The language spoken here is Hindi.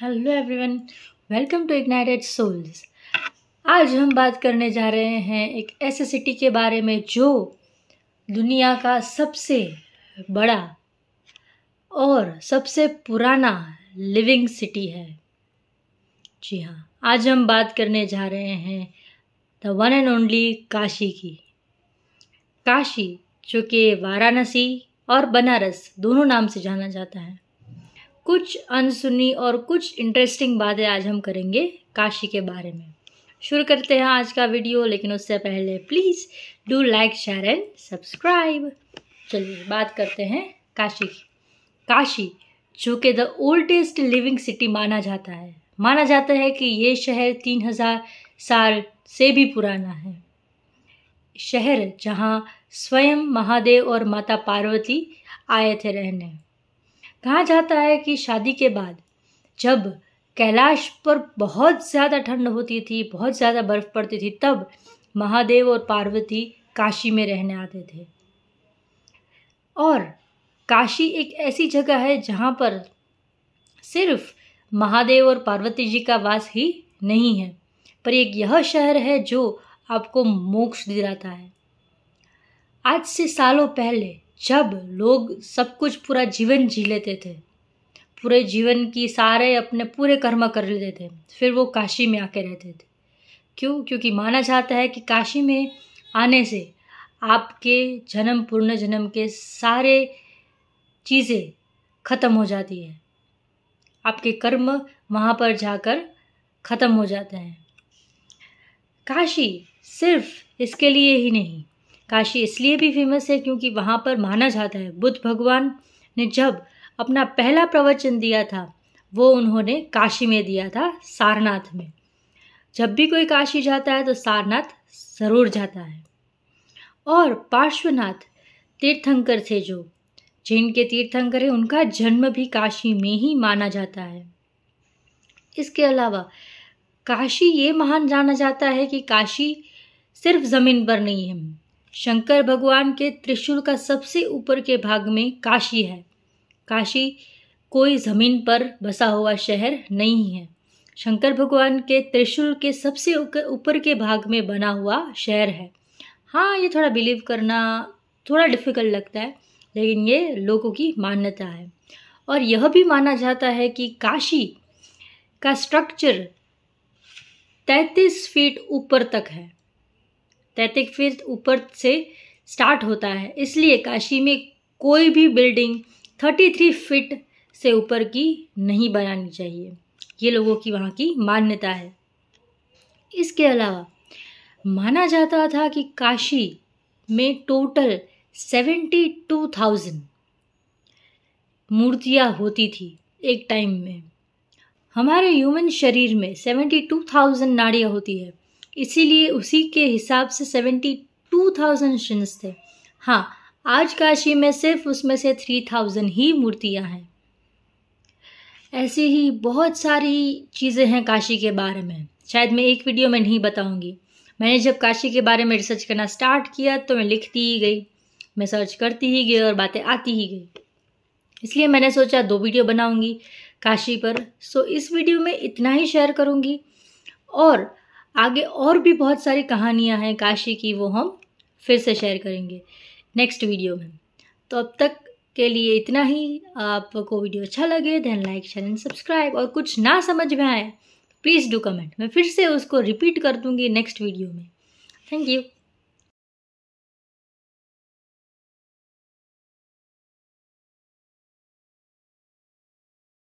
hello everyone welcome to ignited souls आज हम बात करने जा रहे हैं एक ऐसे सिटी के बारे में जो दुनिया का सबसे बड़ा और सबसे पुराना लिविंग सिटी है जी हाँ आज हम बात करने जा रहे हैं the one and only Kashi की काशी जो कि वाराणसी और बनारस दोनों नाम से जाना जाता है कुछ अनसुनी और कुछ इंटरेस्टिंग बातें आज हम करेंगे काशी के बारे में शुरू करते हैं आज का वीडियो लेकिन उससे पहले please do like share and subscribe चलिए बात करते हैं काशी की काशी जो कि द ओल्डेस्ट लिविंग सिटी माना जाता है माना जाता है कि ये शहर तीन हज़ार साल से भी पुराना है शहर जहाँ स्वयं महादेव और माता पार्वती आए थे रहने कहा जाता है कि शादी के बाद जब कैलाश पर बहुत ज़्यादा ठंड होती थी बहुत ज़्यादा बर्फ़ पड़ती थी तब महादेव और पार्वती काशी में रहने आते थे और काशी एक ऐसी जगह है जहाँ पर सिर्फ महादेव और पार्वती जी का वास ही नहीं है पर एक यह शहर है जो आपको मोक्ष दिलाता है आज से सालों पहले जब लोग सब कुछ पूरा जीवन जी लेते थे पूरे जीवन की सारे अपने पूरे कर्म कर लेते थे फिर वो काशी में आके रहते थे क्यों क्योंकि माना जाता है कि काशी में आने से आपके जन्म पूर्ण जन्म के सारे चीज़ें ख़त्म हो जाती है आपके कर्म वहाँ पर जाकर ख़त्म हो जाते हैं काशी सिर्फ इसके लिए ही नहीं काशी इसलिए भी फेमस है क्योंकि वहाँ पर माना जाता है बुद्ध भगवान ने जब अपना पहला प्रवचन दिया था वो उन्होंने काशी में दिया था सारनाथ में जब भी कोई काशी जाता है तो सारनाथ ज़रूर जाता है और पार्श्वनाथ तीर्थंकर थे जो जिनके तीर्थंकर हैं उनका जन्म भी काशी में ही माना जाता है इसके अलावा काशी ये महान जाना जाता है कि काशी सिर्फ ज़मीन पर नहीं है शंकर भगवान के त्रिशूल का सबसे ऊपर के भाग में काशी है काशी कोई ज़मीन पर बसा हुआ शहर नहीं है शंकर भगवान के त्रिशूल के सबसे ऊपर के भाग में बना हुआ शहर है हाँ ये थोड़ा बिलीव करना थोड़ा डिफ़िकल्ट लगता है लेकिन ये लोगों की मान्यता है और यह भी माना जाता है कि काशी का स्ट्रक्चर तैंतीस फीट ऊपर तक है तैतिक फिर ऊपर से स्टार्ट होता है इसलिए काशी में कोई भी बिल्डिंग थर्टी थ्री फिट से ऊपर की नहीं बनानी चाहिए ये लोगों की वहाँ की मान्यता है इसके अलावा माना जाता था कि काशी में टोटल सेवेंटी टू थाउजेंड मूर्तियाँ होती थी एक टाइम में हमारे ह्यूमन शरीर में सेवेंटी टू थाउजेंड नाड़ियाँ होती है इसीलिए उसी के हिसाब से सेवेंटी टू थाउजेंड शिन्स थे हाँ आज काशी में सिर्फ उसमें से थ्री थाउजेंड ही मूर्तियाँ हैं ऐसी ही बहुत सारी चीज़ें हैं काशी के बारे में शायद मैं एक वीडियो में नहीं बताऊंगी मैंने जब काशी के बारे में रिसर्च करना स्टार्ट किया तो मैं लिखती ही गई मैं सर्च करती ही गई और बातें आती ही गई इसलिए मैंने सोचा दो वीडियो बनाऊंगी काशी पर सो इस वीडियो में इतना ही शेयर करूंगी और आगे और भी बहुत सारी कहानियाँ हैं काशी की वो हम फिर से शेयर करेंगे नेक्स्ट वीडियो में तो अब तक के लिए इतना ही आपको वीडियो अच्छा लगे then like share and subscribe और कुछ ना समझ में आए प्लीज़ डू कमेंट मैं फिर से उसको रिपीट कर दूंगी नेक्स्ट वीडियो में थैंक यू